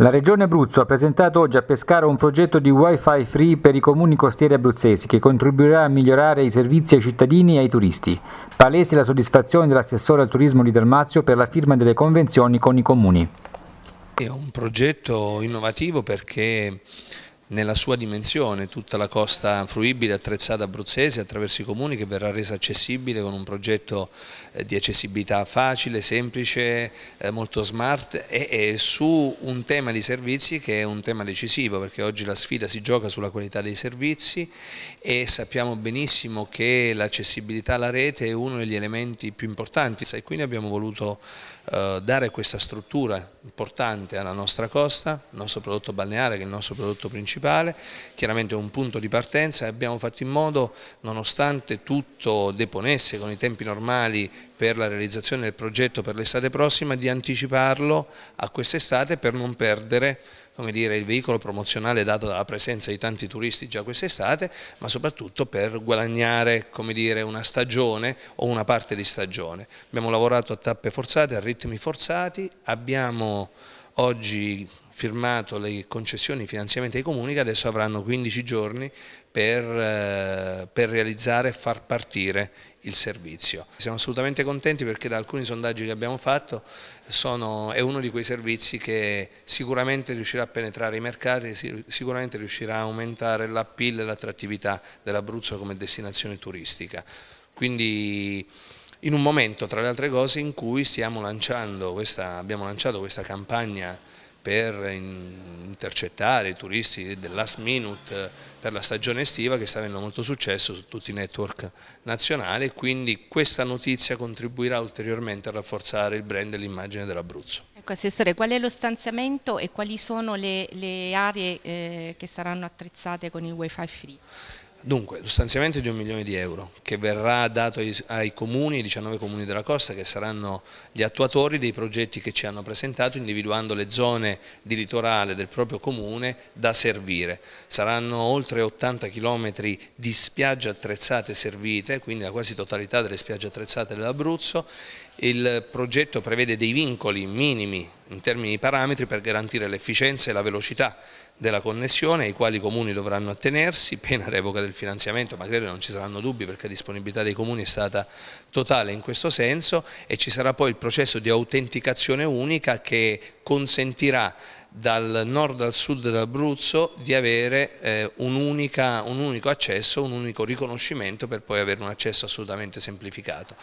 La Regione Abruzzo ha presentato oggi a Pescara un progetto di Wi-Fi free per i comuni costieri abruzzesi che contribuirà a migliorare i servizi ai cittadini e ai turisti. Palese la soddisfazione dell'assessore al turismo di Dalmazio per la firma delle convenzioni con i comuni. È un progetto innovativo perché nella sua dimensione tutta la costa fruibile attrezzata abruzzese attraverso i comuni che verrà resa accessibile con un progetto eh, di accessibilità facile, semplice, eh, molto smart e, su un tema di servizi che è un tema decisivo perché oggi la sfida si gioca sulla qualità dei servizi e sappiamo benissimo che l'accessibilità alla rete è uno degli elementi più importanti e quindi abbiamo voluto eh, dare questa struttura importante alla nostra costa, il nostro prodotto balneare che è il nostro prodotto principale municipale, chiaramente un punto di partenza e abbiamo fatto in modo, nonostante tutto deponesse con i tempi normali per la realizzazione del progetto per l'estate prossima, di anticiparlo a quest'estate per non perdere come dire, il veicolo promozionale dato dalla presenza di tanti turisti già quest'estate, ma soprattutto per guadagnare come dire, una stagione o una parte di stagione. Abbiamo lavorato a tappe forzate, a ritmi forzati, abbiamo oggi firmato le concessioni di finanziamento ai comuni che adesso avranno 15 giorni per, eh, per realizzare e far partire il servizio. Siamo assolutamente contenti perché da alcuni sondaggi che abbiamo fatto sono, è uno di quei servizi che sicuramente riuscirà a penetrare i mercati, sicuramente riuscirà a aumentare l'appeal e l'attrattività dell'Abruzzo come destinazione turistica. Quindi in un momento tra le altre cose in cui stiamo lanciando questa, abbiamo lanciato questa campagna per intercettare i turisti del last minute eh, per la stagione estiva che sta avendo molto successo su tutti i network nazionali e quindi questa notizia contribuirà ulteriormente a rafforzare il brand e l'immagine dell'Abruzzo. Ecco Assessore, qual è lo stanziamento e quali sono le, le aree eh, che saranno attrezzate con il Wi-Fi free? Dunque, lo stanziamento di un milione di euro che verrà dato ai, ai comuni, ai 19 comuni della costa che saranno gli attuatori dei progetti che ci hanno presentato individuando le zone di litorale del proprio comune da servire. Saranno oltre 80 km di spiagge attrezzate servite, quindi la quasi totalità delle spiagge attrezzate dell'Abruzzo il progetto prevede dei vincoli minimi in termini di parametri per garantire l'efficienza e la velocità della connessione ai quali i comuni dovranno attenersi, pena revoca del finanziamento, ma credo non ci saranno dubbi perché la disponibilità dei comuni è stata totale in questo senso e ci sarà poi il processo di autenticazione unica che consentirà dal nord al sud dell'Abruzzo di avere eh, un, unica, un unico accesso, un unico riconoscimento per poi avere un accesso assolutamente semplificato.